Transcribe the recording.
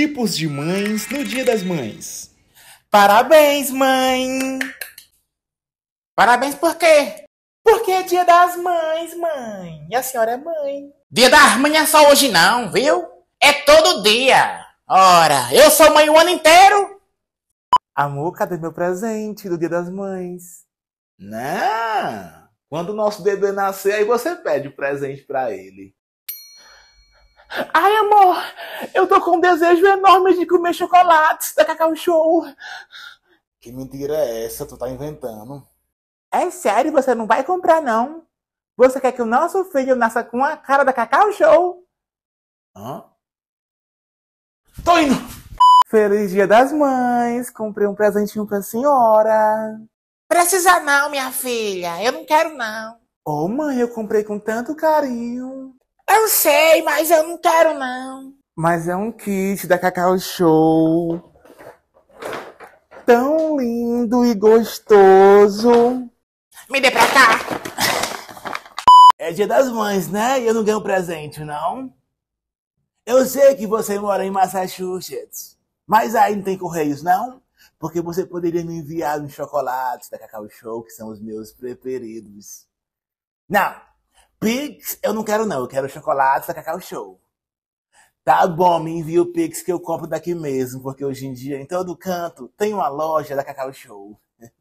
Tipos de mães no Dia das Mães. Parabéns, mãe! Parabéns por quê? Porque é Dia das Mães, mãe. E a senhora é mãe. Dia das Mães é só hoje não, viu? É todo dia. Ora, eu sou mãe o ano inteiro. Amor, cadê meu presente do Dia das Mães? Não. Quando o nosso bebê nascer, aí você pede o presente para ele. Ai, amor, eu tô com um desejo enorme de comer chocolates da Cacau Show. Que mentira é essa? Tu tá inventando. É sério, você não vai comprar, não. Você quer que o nosso filho nasça com a cara da Cacau Show? Hã? Tô indo! Feliz Dia das Mães! Comprei um presentinho pra senhora. Precisa não, minha filha. Eu não quero, não. Ô, oh, mãe, eu comprei com tanto carinho. Eu sei, mas eu não quero não. Mas é um kit da Cacau Show. Tão lindo e gostoso. Me dê pra cá. É dia das mães, né? E eu não ganho presente, não? Eu sei que você mora em Massachusetts. Mas aí não tem correios, não? Porque você poderia me enviar uns chocolates da Cacau Show, que são os meus preferidos. Não, Pix, eu não quero não, eu quero chocolate da Cacau Show. Tá bom, me envia o Pix que eu compro daqui mesmo, porque hoje em dia em todo canto tem uma loja da Cacau Show.